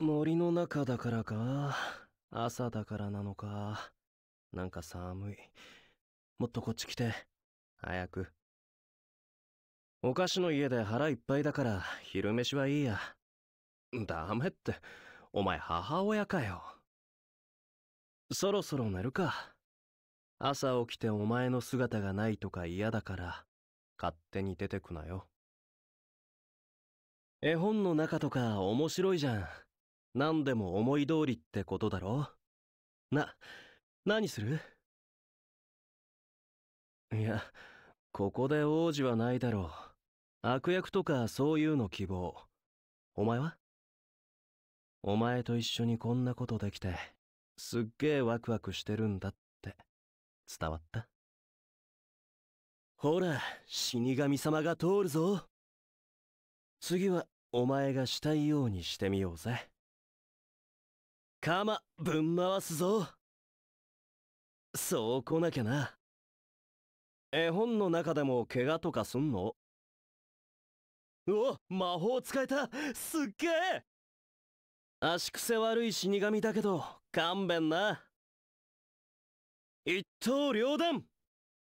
森の中だからか朝だからなのかなんか寒いもっとこっち来て早くお菓子の家で腹いっぱいだから昼飯はいいやダメってお前母親かよそろそろ寝るか朝起きてお前の姿がないとか嫌だから勝手に出てくなよ絵本の中とか面白いじゃん何でも思い通りってことだろな、何するいや、ここで王子はないだろう。悪役とかそういうの希望。お前はお前と一緒にこんなことできて、すっげえワクワクしてるんだって、伝わったほら、死神様が通るぞ。次は、お前がしたいようにしてみようぜ。鎌ぶん回すぞそう来なきゃな絵本の中でも怪我とかすんのお魔法使えたすっげえ足癖悪い死神だけど勘弁な一刀両断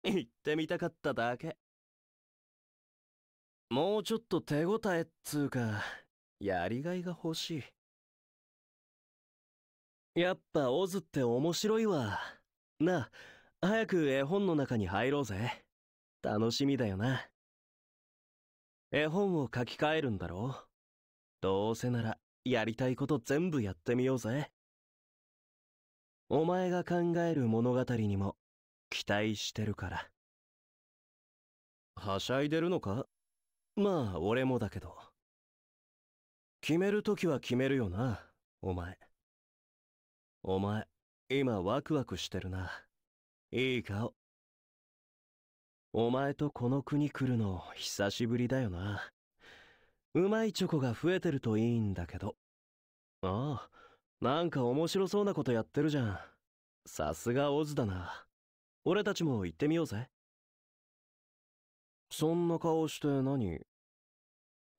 行ってみたかっただけもうちょっと手応えっつうかやりがいが欲しいやっぱオズって面白いわなあ早く絵本の中に入ろうぜ楽しみだよな絵本を書き換えるんだろうどうせならやりたいこと全部やってみようぜお前が考える物語にも期待してるからはしゃいでるのかまあ俺もだけど決めるときは決めるよなお前お前、今ワクワクしてるな。いい顔。お前とこの国来るの久しぶりだよな。うまいチョコが増えてるといいんだけど。ああ、なんか面白そうなことやってるじゃん。さすがオズだな。俺たちも行ってみようぜ。そんな顔して何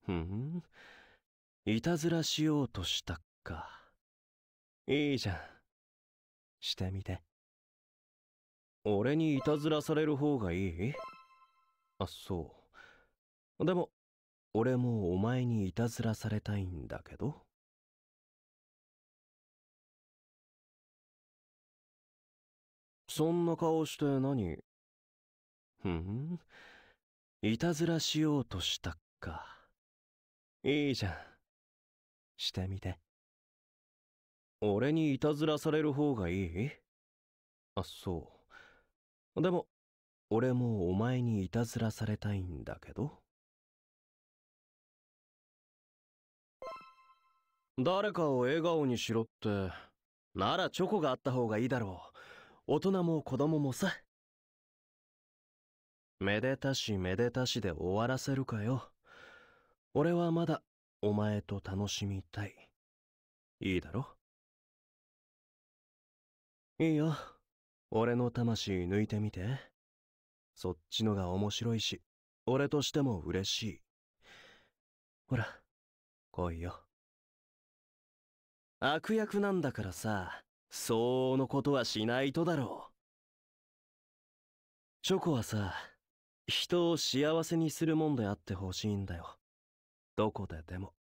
ふん、いたずらしようとしたか。いいじゃん。してみて俺にいたずらされる方がいいあそうでも俺もお前にいたずらされたいんだけどそんな顔して何ふんいたずらしようとしたかいいじゃんしてみて。俺にいたずらされる方がいいあ、そう。でも、俺もお前にいたずらされたいんだけど。誰かを笑顔にしろって、ならチョコがあった方がいいだろう。大人も子供もさ。めでたしめでたしで終わらせるかよ。俺はまだお前と楽しみたい。いいだろいいよ俺の魂抜いてみてそっちのが面白いし俺としても嬉しいほら来いよ悪役なんだからさ相応のことはしないとだろうチョコはさ人を幸せにするもんであってほしいんだよどこででも